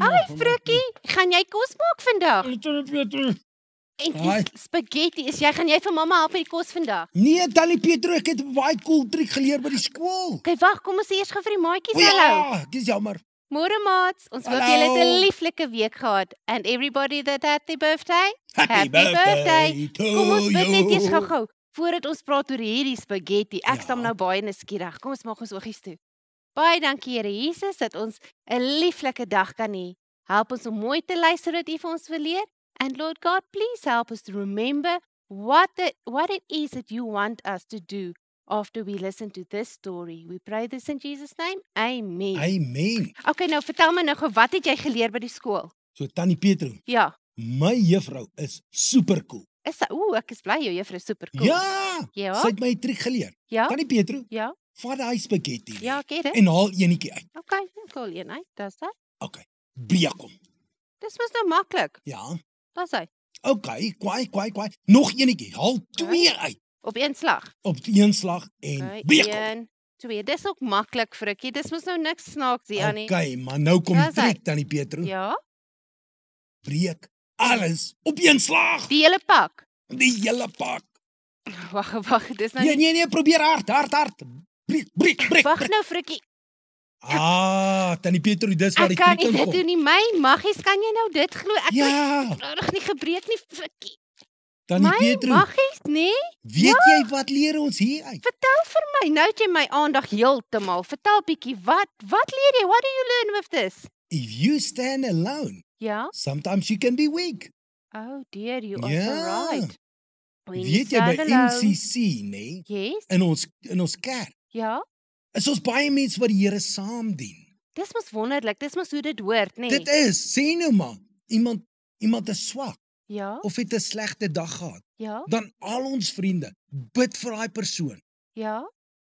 Hi Frikkie, gaan jy kos maak vandag? Ek het net En spaghetti, is jy gaan jy vir mamma help met die kos vandag? Nee, Tannie Petro, ek het baie cool triek geleer by die skool. Kyk, okay, wag, kom ons eers gou vir die maatjies ja, hallo. Ja, dis jammer. Môre maats, ons hoop julle het 'n lieflike week gehad and everybody that had the birthday. Happy, happy birthday. birthday. Kom ons begin net gou-gou voordat ons praat oor hierdie spaghetti. Ek ja. stam nou baie nuuskierig. Kom ons maak ons oggies toe. Baie dankie Here Jesus dat ons 'n lieflike dag kan hê. Help ons om mooi te luister wat U vir ons wil leer. And Lord God, please help us to remember what the, what it is that you want us to do after we listen to this story. We pray this in Jesus name. Amen. Amen. Okay, nou vertel my nou gou, wat het jy geleer by die skool? So Tannie Petro. Ja. My juffrou is super cool. Is sy? Ooh, ek is bly jou juffrou is super cool. Ja. ja. Sy het my 'n triek geleer. Ja? Tannie Petro. Ja. Vat daai spaghetti. Ja, gee dit. En haal eenetjie uit. Okay, ek haal een uit. Dis dit. Okay. Breek hom. Dis mos nou maklik. Ja. Dis hy. Okay, kwai, kwai, kwai. Nog eenetjie. Haal twee okay. uit. Op een slag. Op een slag en okay, breek hom. Twee. Dis ook maklik, Frikkie. Dis mos nou niks snaaks hier aan nie. Okay, maar nou kom trek dan die Petro. Ja. Breek alles op een slag. Die hele pak. Die hele pak. Wag, wag, dis nou Nee, nee, nee, probeer hard, hard, hard breek, breek, breek. Wag nou, Frikkie. Ah, tannie Petro, dis waar ek die kritiek kom. Kan jy dit doen nie my? Magies, kan jy nou dit glo? Ek Ja. Rarig nie gebreek nie, Frikkie. Tannie Petro. Magies, nee? Weet ja. jy wat leer ons hier uit? Vertel vir my. Nou het jy my aandag heeltemal. Vertel bietjie wat wat leer jy? What do you learn with this? If you stand alone. Ja. Sometimes you can be weak. Oh dear, you ja. are right. Weet jy by alone. MCC, nee? Yes. In ons in ons kerk. Ja. Is ons baie mense wat die Here saam dien? Dis mos wonderlik, dis mos hoe dit hoort, nê? Nee. Dit is, sê nou maar, iemand iemand is swak. Ja. Of het 'n slegte dag gehad. Ja. Dan al ons vriende bid vir daai persoon. Ja.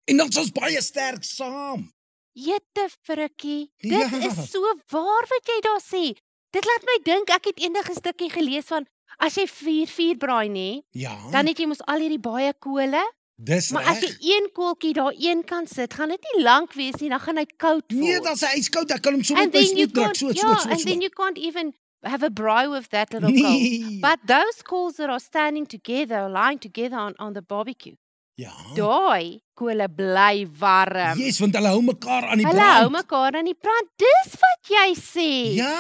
En dan is ons baie sterk saam. Jette frikkie, ja. dit ja. is so waar wat jy daar sê. Dit laat my dink ek het eendag 'n stukkie gelees van as jy vuur vuur braai nê, ja. dan het jy mos al hierdie baie kole Dis maar recht. as jy een koeltjie daar een kan sit, gaan dit nie lank wees nie, dan gaan hy koud nee, word. Nee, dan sy yskoud, ek kan hom sommer net nie druk so so ja, so. And then you can't even have a braai with that little nee. coal. But those coals that are standing together, lying together on on the barbecue. Ja. Daai kole bly warm. Yes, want hulle hou mekaar aan die hulle brand. Hulle hou mekaar aan die brand. Dis wat jy sê. Ja.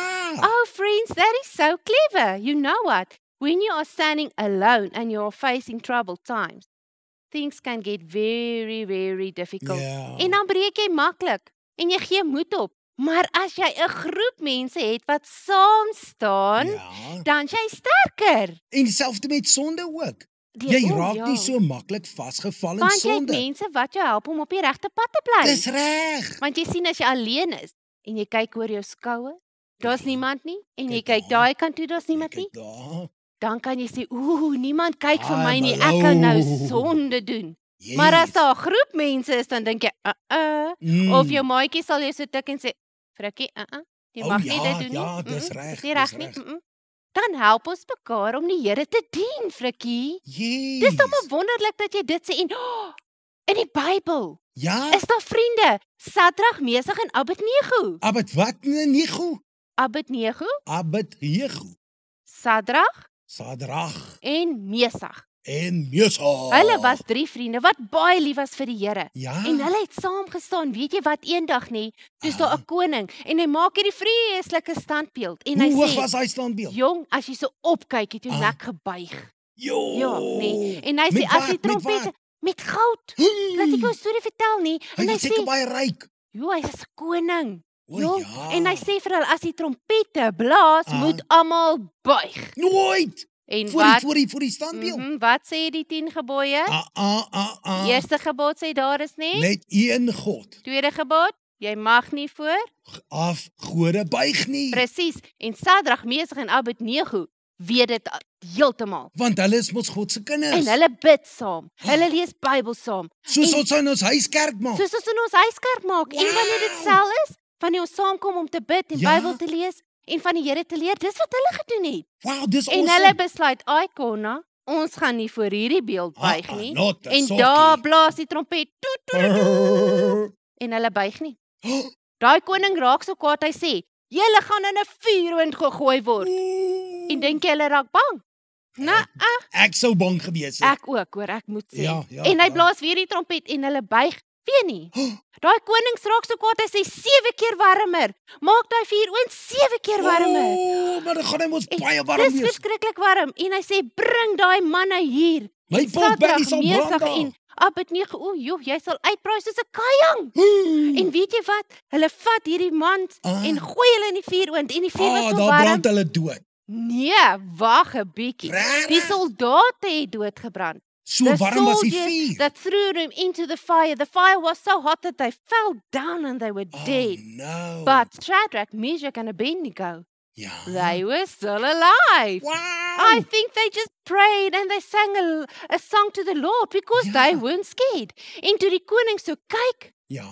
Oh friends, that is so clever. You know what? When you are standing alone and you're facing troubled times, things can get very very difficult. Yeah. En dan breek jy maklik en jy gee moed op. Maar as jy 'n groep mense het wat saam staan, ja. dan jy sterker. En dieselfde met sonde ook. Die jy oor, raak nie ja. so maklik vasgevall in Want sonde. Want jy mense wat jou help om op die regte pad te bly. Dis reg. Want jy sien as jy alleen is en jy kyk oor jou skoue, daar's niemand nie en kijk jy kyk daai kant toe, daar's niemand kijk nie. Daar dan kan jy sê ooh niemand kyk vir my nie ek kan nou sonde doen yes. maar as daar 'n groep mense is dan dink jy uh uh mm. of jou maatjie sal jou so tik en sê frikkie uh uh jy oh mag oh, ja, nie dit doen nie ja dis reg dis reg nie mm -mm. dan help ons mekaar om die Here te dien frikkie yes. dis dan wonderlik dat jy dit sê en oh, in die Bybel ja is daar vriende Sadrag Mesig en Abednego Abed wat Nego Abednego Abednego Sadrag Sadrag en Mesag. En Mesag. Hulle was drie vriende wat baie lief was vir die Here. Ja. En hulle het saam gestaan, weet jy wat, eendag nê, toe is ah. daar 'n koning en hy maak hierdie vreeslike standbeeld en hy Hoe sê Hoe was hy standbeeld? Jong, as jy so opkyk, het jy ah. nek gebuig. Jo. Ja, nê. En hy sê as die trompete met goud. Hmm. Laat ek jou storie vertel nie. En hy, hy, hy sê baie ryk. Jo, hy was 'n koning. O, ja. En hy sê vir hulle as die trompette blaas, uh, moet almal buig. Nooit. En voor wat? Die, voor die voor die standbeeld. Mm -hmm, wat sê die 10 gebooie? Uh, uh, uh, uh. Eerste gebod sê daar is nie net een God. Tweede gebod, jy mag nie voor af gode buig nie. Presies. En Sadrag, Mesach en Abednego weet dit heeltemal. Want hulle is mos God se kinders. En hulle bid saam. Hulle lees Bybel saam. Soos en, ons in ons huiskerk maak. Soos ons in ons huiskerk maak. Wow. En wanneer dit sel is, van die ons saamkom om te bid en ja. Bybel te lees en van die Here te leer. Dis wat hulle gedoen het. Wow, dis awesome. En hulle besluit, "Aikona, ons gaan nie voor hierdie beeld ah, buig nie." Ah, ah, en daar blaas die trompet. Toe, toe, toe, toe, toe. En hulle buig nie. Daai koning raak so kwaad hy sê, "Julle gaan in 'n vuuroond gegooi word." Mm. En dink jy hulle raak bang? Na, ek, ah. ek sou bang gewees het. Ek ook, hoor, ek moet sê. Ja, ja, en hy ja. blaas ja. weer die trompet en hulle buig weet nie. Daai konings raak so kwaad hy sê 7 keer warmer. Maak daai vuur oond 7 keer warmer. Oh, maar dan gaan hy mos baie warm wees. Dis verskriklik warm en hy sê bring daai manne hier. My volbeddie sal brand en Abet nie o joh jy sal uitbraai soos 'n kajang. Hmm. En weet jy wat? Hulle vat hierdie man ah. en gooi hulle in die vuuroond en die vuur was ah, so warm. Daar brand hulle dood. Nee, wag 'n bietjie. Die soldate het doodgebrand. So the warm was die vuur. That threw them into the fire. The fire was so hot that they fell down and they were oh, dead. No. But Shadrach, Meshach and Abednego Ja. They were still alive. Wow. I think they just prayed and they sang a, a song to the Lord because ja. they weren't scared. En toe die koning so kyk. Ja.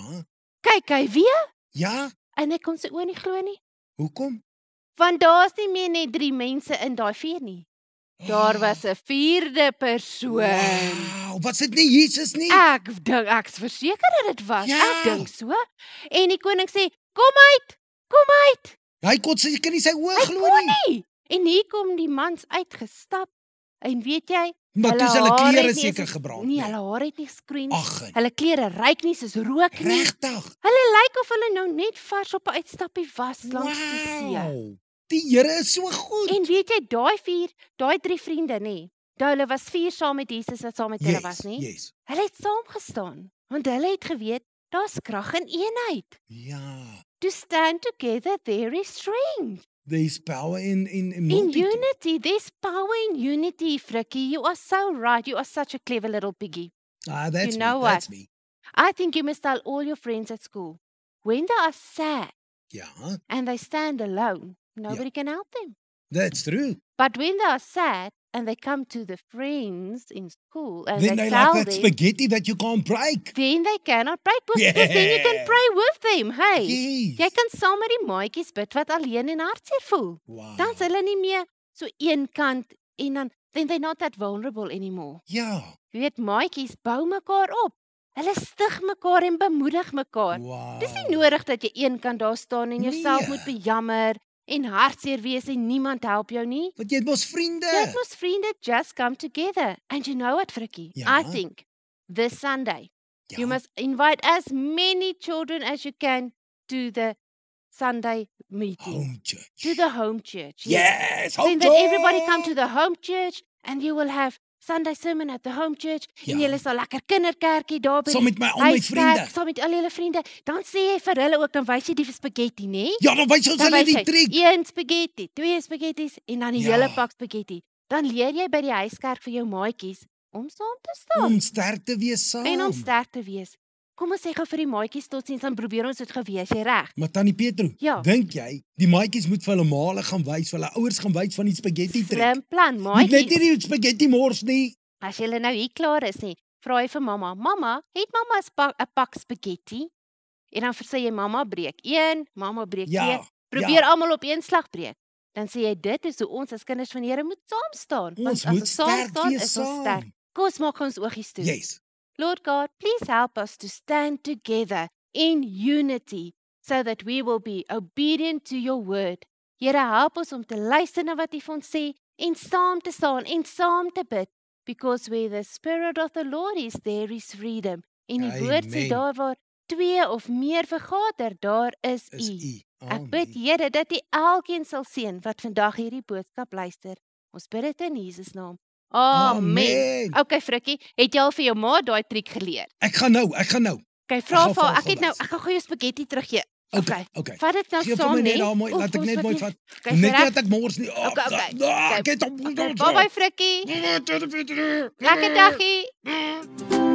Kyk hy weer? Ja. En hy kon se oë nie glo nie. Hoekom? Want daar's nie meer net 3 mense in daai vuur nie. Daar eh. was 'n vierde persoon. Wow, was dit nie Jesus nie? Ek dink ek's verseker dit was. Ja. Ek dink so. En die koning sê: "Kom uit! Kom uit!" Hy kon seker nie sy oë glo nie. nie. En hier kom die mans uitgestap. En weet jy, maar hulle, nee, hulle klere seker gebrand. Nee, hulle haar het nie skroen. Hulle klere ryk nie soos rook nie. Regtig. Hulle lyk of hulle nou net vars op 'n uitstappie was langs wow. die see. Die Here is so goed. En weet jy daai vier, daai drie vriende nê? Daai hulle was vier saam met Jesus wat saam met yes, hulle was nê? Yes. Hulle het saam gestaan want hulle het geweet daar's krag in eenheid. Ja. To stand together there is strength. There's power in in in, in unity. There's power in unity, Frikkie. You are so right. You are such a clever little piggy. Ah, that's you know me. What? That's me. I think you must tell all your friends at school when they are sad. Yeah. And they stand alone nobody yeah. can help them. That's true. But when they are sad and they come to the friends in school and then they, they tell like that them, spaghetti that you can't break. Then they cannot break because yeah. then you can pray with them. Hey. Yes. Jy kan sommer die maatjies bid wat alleen en hartseer voel. Wow. Dan is hulle nie meer so eenkant en dan then they not that vulnerable anymore. Ja. Jy weet maatjies bou mekaar op. Hulle stig mekaar en bemoedig mekaar. Wow. Dis nie nodig dat jy eenkant daar staan en jouself nee. moet bejammer en hartseer wees en niemand help jou nie. Want jy het mos vriende. Jy het mos vriende just come together. And you know what, Frikkie? Ja. I think this Sunday ja. you must invite as many children as you can to the Sunday meeting. Home church. To the home church. Yes, yes home Then church. everybody come to the home church and you will have Sunday sermon at the home church. Ja. En julle is al lekker kinderkerkie daar by. Saam met my almal vriende. Saam met al julle vriende. Dan sê jy vir hulle ook dan wys jy die spaghetti, né? Nee? Ja, dan wys ons hulle die trick. Een spaghetti, twee spaghetti's en dan die ja. hele pak spaghetti. Dan leer jy by die huiskerk vir jou maatjies om saam te staan. Om sterk te wees saam. En om sterk te wees. Kom ons sê gou vir die maatjies totsiens dan probeer ons dit gewees, as jy reg. Maar tannie Petro, ja. dink jy die maatjies moet vir hulle maale gaan wys, vir hulle ouers gaan wys van die spaghetti trek? Slim plan, maatjie. Net nie die spaghetti mors nie. As hulle nou hier klaar is nie, vra hy vir mamma. Mamma, het mamma 'n pak, pak spaghetti? En dan sê jy mamma breek 1, mamma breek 2. Ja, probeer ja. almal op een slag breek. Dan sê jy dit is hoe ons as kinders van die Here moet saam staan. Ons moet sterk staan, is ons sterk. Kom ons maak ons oogies toe. Yes. Lord God, please help us to stand together in unity so that we will be obedient to your word. Here help us om te luister na wat U van sê en saam te staan en saam te bid because where the spirit of the Lord is there is freedom. En die woord sê daar waar twee of meer vergader daar is U. Ek bid Here dat U elkeen sal seën wat vandag hierdie boodskap luister. Ons bid dit in Jesus naam. Oh, oh Amen. OK oh, Frikkie, het jy al vir jou ma daai triek geleer? Ek gaan nou, ek gaan nou. OK, vra vir haar. Ek het nou, ek gaan gou jou spaghetti teruggee. OK. OK. Vat dit nou saam nie. Net nee. daai mooi, laat ek net mooi vat. Net dat ek mors nie. OK, OK. Ah, ah, ek het hom. Bye bye Frikkie. Nee, nee, Lekker dagie.